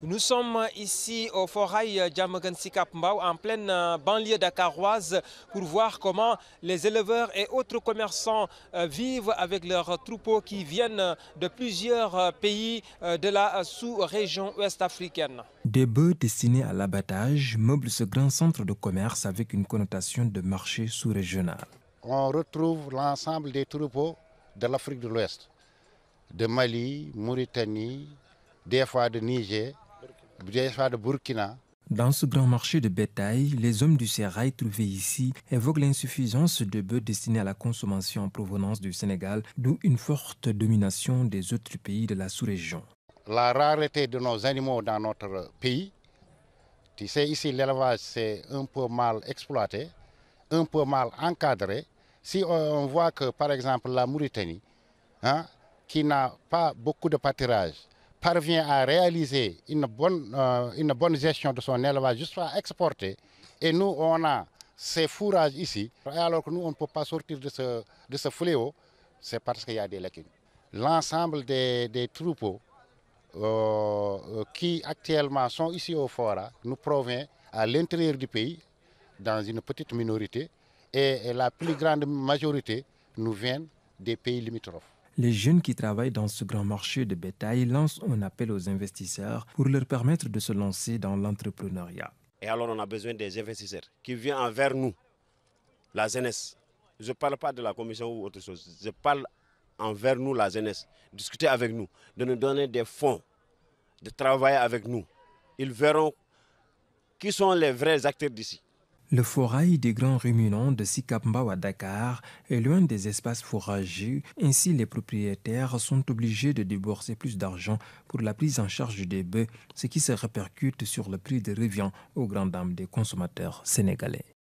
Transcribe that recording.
Nous sommes ici au Forail euh, Djamagansikapmbao, en pleine euh, banlieue dakaroise, pour voir comment les éleveurs et autres commerçants euh, vivent avec leurs troupeaux qui viennent de plusieurs pays de la sous-région ouest africaine. Des bœufs destinés à l'abattage meublent ce grand centre de commerce avec une connotation de marché sous-régional. On retrouve l'ensemble des troupeaux de l'Afrique de l'Ouest, de Mali, Mauritanie, des fois de Niger, dans ce grand marché de bétail, les hommes du Sérail trouvés ici évoquent l'insuffisance de bœufs destinés à la consommation en provenance du Sénégal, d'où une forte domination des autres pays de la sous-région. La rareté de nos animaux dans notre pays, tu sais, ici l'élevage c'est un peu mal exploité, un peu mal encadré. Si on voit que par exemple la Mauritanie, hein, qui n'a pas beaucoup de pâturage, parvient à réaliser une bonne, euh, une bonne gestion de son élevage jusqu'à exporter, et nous, on a ces fourrages ici, alors que nous, on ne peut pas sortir de ce, de ce fléau, c'est parce qu'il y a des lacunes. L'ensemble des, troupeaux euh, euh, qui actuellement sont ici au Fora nous provient à l'intérieur du pays, dans une petite minorité, et, la plus grande majorité nous vient des pays limitrophes. Les jeunes qui travaillent dans ce grand marché de bétail lancent un appel aux investisseurs pour leur permettre de se lancer dans l'entrepreneuriat. Et alors on a besoin des investisseurs qui viennent envers nous, la jeunesse. Je ne parle pas de la commission ou autre chose, je parle envers nous, la jeunesse. Discuter avec nous, de nous donner des fonds, de travailler avec nous. Ils verront qui sont les vrais acteurs d'ici. Le forail des grands ruminants de Sikambao à Dakar est loin des espaces fourragés, ainsi les propriétaires sont obligés de débourser plus d'argent pour la prise en charge des bœufs, ce qui se répercute sur le prix de revient aux grandes dames des consommateurs sénégalais.